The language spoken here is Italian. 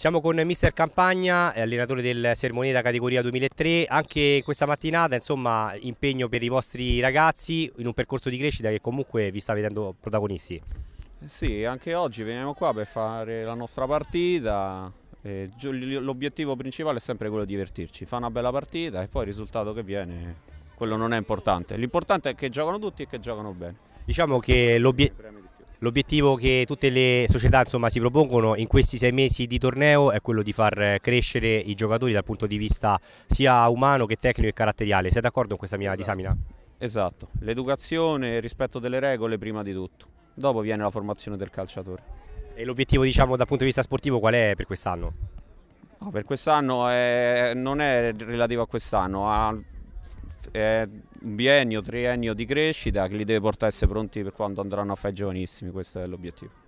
Siamo con mister Campagna, eh, allenatore del Sermoneta categoria 2003. Anche questa mattinata, insomma, impegno per i vostri ragazzi in un percorso di crescita che comunque vi sta vedendo protagonisti. Sì, anche oggi veniamo qua per fare la nostra partita. L'obiettivo principale è sempre quello di divertirci, fa una bella partita e poi il risultato che viene, quello non è importante. L'importante è che giocano tutti e che giocano bene. Diciamo che l'obiettivo L'obiettivo che tutte le società insomma, si propongono in questi sei mesi di torneo è quello di far crescere i giocatori dal punto di vista sia umano che tecnico e caratteriale. Sei d'accordo con questa mia esatto. disamina? Esatto, l'educazione, il rispetto delle regole prima di tutto, dopo viene la formazione del calciatore. E l'obiettivo diciamo dal punto di vista sportivo qual è per quest'anno? No, per quest'anno non è relativo a quest'anno, a è un biennio, triennio di crescita che li deve portare a essere pronti per quando andranno a fare giovanissimi, questo è l'obiettivo.